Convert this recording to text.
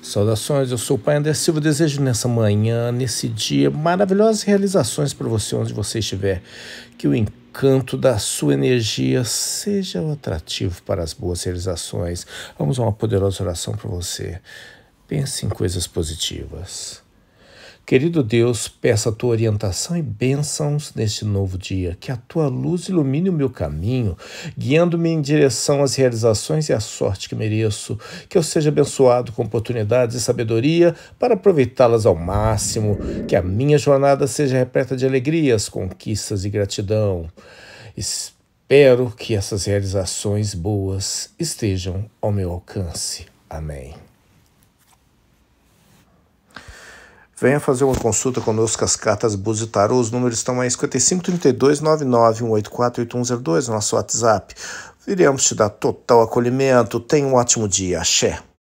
Saudações, eu sou o Pai André Silva. Desejo nessa manhã, nesse dia, maravilhosas realizações para você onde você estiver. Que o encanto da sua energia seja atrativo para as boas realizações. Vamos a uma poderosa oração para você. Pense em coisas positivas. Querido Deus, peço a tua orientação e bênçãos neste novo dia. Que a tua luz ilumine o meu caminho, guiando-me em direção às realizações e à sorte que mereço. Que eu seja abençoado com oportunidades e sabedoria para aproveitá-las ao máximo. Que a minha jornada seja repleta de alegrias, conquistas e gratidão. Espero que essas realizações boas estejam ao meu alcance. Amém. Venha fazer uma consulta conosco as cartas Búzio Tarô. Os números estão aí 5532 No 8102 nosso WhatsApp. Iremos te dar total acolhimento. Tenha um ótimo dia. Axé.